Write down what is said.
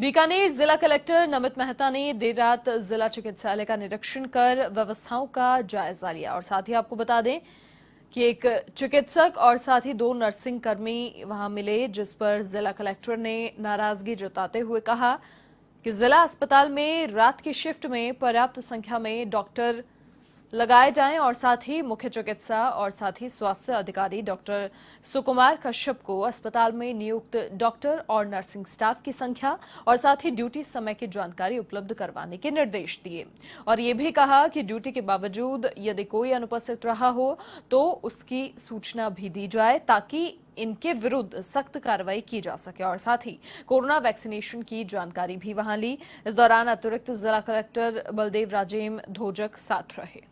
बीकानेर जिला कलेक्टर नमित मेहता ने देर रात जिला चिकित्सालय का निरीक्षण कर व्यवस्थाओं का जायजा लिया और साथ ही आपको बता दें कि एक चिकित्सक और साथ ही दो नर्सिंग कर्मी वहां मिले जिस पर जिला कलेक्टर ने नाराजगी जताते हुए कहा कि जिला अस्पताल में रात की शिफ्ट में पर्याप्त संख्या में डॉक्टर लगाए जाएं और साथ ही मुख्य चिकित्सा और साथ ही स्वास्थ्य अधिकारी डॉक्टर सुकुमार कश्यप को अस्पताल में नियुक्त डॉक्टर और नर्सिंग स्टाफ की संख्या और साथ ही ड्यूटी समय की जानकारी उपलब्ध करवाने के निर्देश दिए और ये भी कहा कि ड्यूटी के बावजूद यदि कोई अनुपस्थित रहा हो तो उसकी सूचना भी दी जाए ताकि इनके विरुद्ध सख्त कार्रवाई की जा सके और साथ ही कोरोना वैक्सीनेशन की जानकारी भी वहां ली इस दौरान अतिरिक्त जिला कलेक्टर बलदेव राजेम धोजक साथ रहे